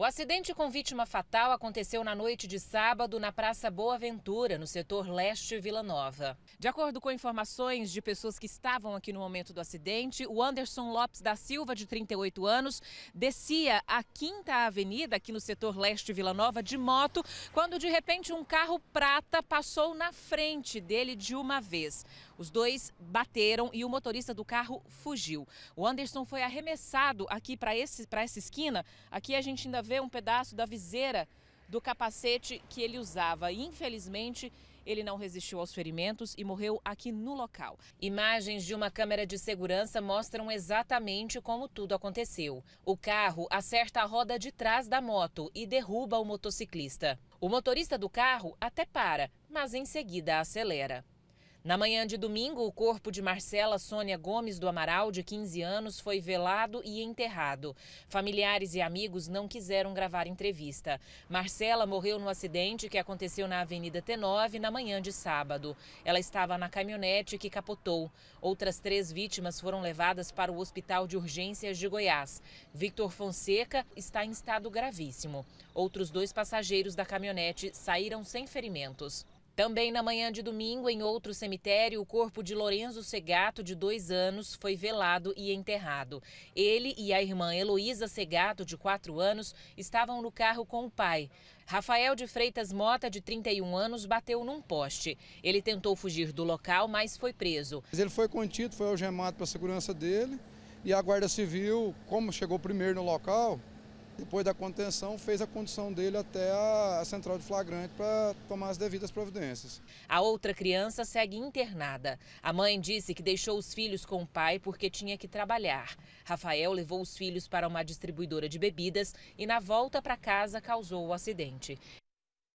O acidente com vítima fatal aconteceu na noite de sábado na Praça Boa Ventura, no setor leste Vila Nova. De acordo com informações de pessoas que estavam aqui no momento do acidente, o Anderson Lopes da Silva, de 38 anos, descia a Quinta Avenida, aqui no setor leste Vila Nova, de moto, quando de repente um carro prata passou na frente dele de uma vez. Os dois bateram e o motorista do carro fugiu. O Anderson foi arremessado aqui para essa esquina. Aqui a gente ainda vê um pedaço da viseira do capacete que ele usava. Infelizmente, ele não resistiu aos ferimentos e morreu aqui no local. Imagens de uma câmera de segurança mostram exatamente como tudo aconteceu. O carro acerta a roda de trás da moto e derruba o motociclista. O motorista do carro até para, mas em seguida acelera. Na manhã de domingo, o corpo de Marcela Sônia Gomes do Amaral, de 15 anos, foi velado e enterrado. Familiares e amigos não quiseram gravar entrevista. Marcela morreu no acidente que aconteceu na Avenida T9 na manhã de sábado. Ela estava na caminhonete que capotou. Outras três vítimas foram levadas para o Hospital de Urgências de Goiás. Victor Fonseca está em estado gravíssimo. Outros dois passageiros da caminhonete saíram sem ferimentos. Também na manhã de domingo, em outro cemitério, o corpo de Lorenzo Segato, de dois anos, foi velado e enterrado. Ele e a irmã Heloísa Segato, de quatro anos, estavam no carro com o pai. Rafael de Freitas Mota, de 31 anos, bateu num poste. Ele tentou fugir do local, mas foi preso. Ele foi contido, foi algemado para a segurança dele e a Guarda Civil, como chegou primeiro no local, depois da contenção, fez a condução dele até a central de flagrante para tomar as devidas providências. A outra criança segue internada. A mãe disse que deixou os filhos com o pai porque tinha que trabalhar. Rafael levou os filhos para uma distribuidora de bebidas e, na volta para casa, causou o acidente.